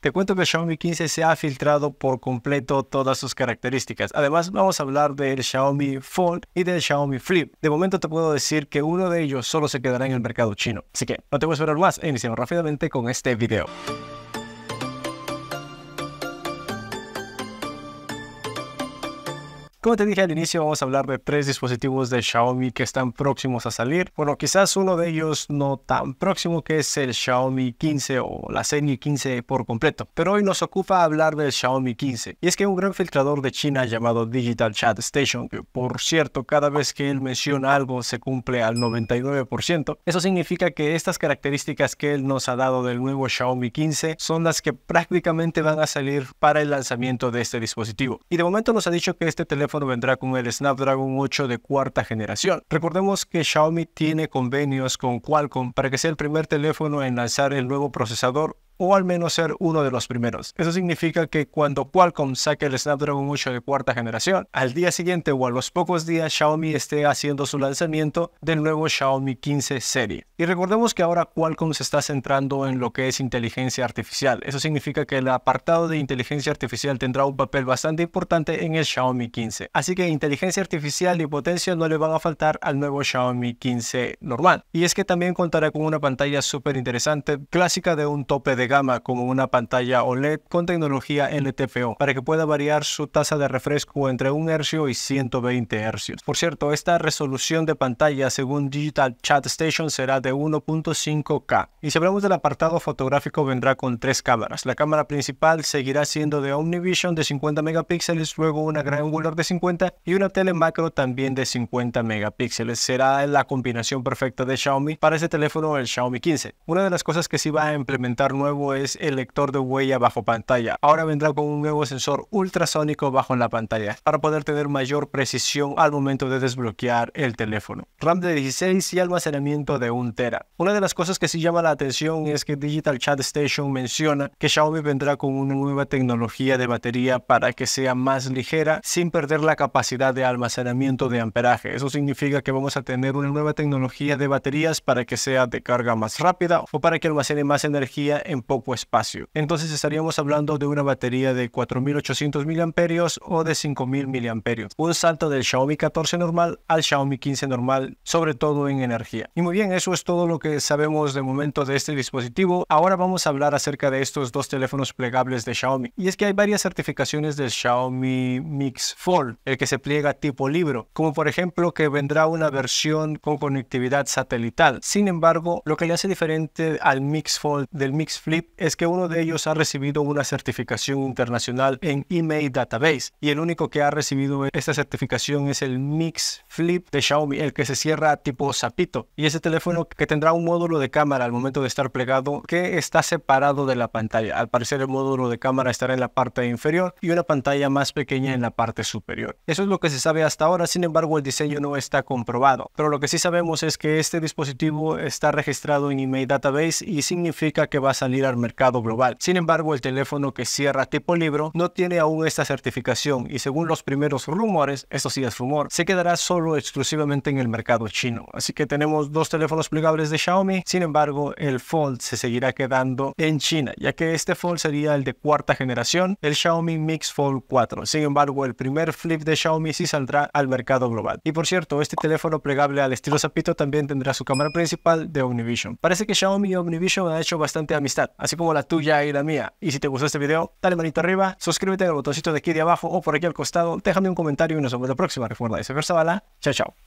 Te cuento que Xiaomi 15 se ha filtrado por completo todas sus características. Además, vamos a hablar del Xiaomi Fold y del Xiaomi Flip. De momento te puedo decir que uno de ellos solo se quedará en el mercado chino. Así que no te voy a esperar más e iniciamos rápidamente con este video. Como te dije al inicio, vamos a hablar de tres dispositivos de Xiaomi que están próximos a salir. Bueno, quizás uno de ellos no tan próximo, que es el Xiaomi 15 o la serie 15 por completo. Pero hoy nos ocupa hablar del Xiaomi 15. Y es que un gran filtrador de China llamado Digital Chat Station, que por cierto, cada vez que él menciona algo se cumple al 99%, eso significa que estas características que él nos ha dado del nuevo Xiaomi 15 son las que prácticamente van a salir para el lanzamiento de este dispositivo. Y de momento nos ha dicho que este teléfono vendrá con el Snapdragon 8 de cuarta generación. Recordemos que Xiaomi tiene convenios con Qualcomm para que sea el primer teléfono en lanzar el nuevo procesador o al menos ser uno de los primeros. Eso significa que cuando Qualcomm saque el Snapdragon 8 de cuarta generación, al día siguiente o a los pocos días Xiaomi esté haciendo su lanzamiento del nuevo Xiaomi 15 serie. Y recordemos que ahora Qualcomm se está centrando en lo que es inteligencia artificial. Eso significa que el apartado de inteligencia artificial tendrá un papel bastante importante en el Xiaomi 15. Así que inteligencia artificial y potencia no le van a faltar al nuevo Xiaomi 15 normal. Y es que también contará con una pantalla súper interesante, clásica de un tope de gama como una pantalla OLED con tecnología LTPO para que pueda variar su tasa de refresco entre 1 Hz y 120 Hz. Por cierto, esta resolución de pantalla según Digital Chat Station será de 1.5K. Y si hablamos del apartado fotográfico vendrá con tres cámaras. La cámara principal seguirá siendo de Omnivision de 50 megapíxeles, luego una gran angular de 50 y una tele macro también de 50 megapíxeles. Será la combinación perfecta de Xiaomi para ese teléfono el Xiaomi 15. Una de las cosas que sí va a implementar nuevo es el lector de huella bajo pantalla. Ahora vendrá con un nuevo sensor ultrasónico bajo en la pantalla para poder tener mayor precisión al momento de desbloquear el teléfono. RAM de 16 y almacenamiento de 1 tera. Una de las cosas que sí llama la atención es que Digital Chat Station menciona que Xiaomi vendrá con una nueva tecnología de batería para que sea más ligera sin perder la capacidad de almacenamiento de amperaje. Eso significa que vamos a tener una nueva tecnología de baterías para que sea de carga más rápida o para que almacene más energía en poco espacio. Entonces estaríamos hablando de una batería de 4800 mAh o de 5000 mAh. Un salto del Xiaomi 14 normal al Xiaomi 15 normal, sobre todo en energía. Y muy bien, eso es todo lo que sabemos de momento de este dispositivo. Ahora vamos a hablar acerca de estos dos teléfonos plegables de Xiaomi. Y es que hay varias certificaciones del Xiaomi Mix Fold, el que se pliega tipo libro, como por ejemplo que vendrá una versión con conectividad satelital. Sin embargo, lo que le hace diferente al Mix Fold del Mix Flip es que uno de ellos ha recibido una certificación internacional en email database y el único que ha recibido esta certificación es el Mix Flip de Xiaomi, el que se cierra tipo zapito. Y ese teléfono que tendrá un módulo de cámara al momento de estar plegado que está separado de la pantalla. Al parecer el módulo de cámara estará en la parte inferior y una pantalla más pequeña en la parte superior. Eso es lo que se sabe hasta ahora, sin embargo el diseño no está comprobado. Pero lo que sí sabemos es que este dispositivo está registrado en email database y significa que va a salir al mercado global. Sin embargo, el teléfono que cierra tipo libro no tiene aún esta certificación y según los primeros rumores, eso sí es rumor, se quedará solo exclusivamente en el mercado chino. Así que tenemos dos teléfonos plegables de Xiaomi, sin embargo, el Fold se seguirá quedando en China, ya que este Fold sería el de cuarta generación, el Xiaomi Mix Fold 4. Sin embargo, el primer flip de Xiaomi sí saldrá al mercado global. Y por cierto, este teléfono plegable al estilo Zapito también tendrá su cámara principal de Omnivision. Parece que Xiaomi y Omnivision han hecho bastante amistad, así como la tuya y la mía. Y si te gustó este video, dale manito arriba, suscríbete al botoncito de aquí de abajo o por aquí al costado, déjame un comentario y nos vemos la próxima. Recuerda, ese Zavala. Chao, chao.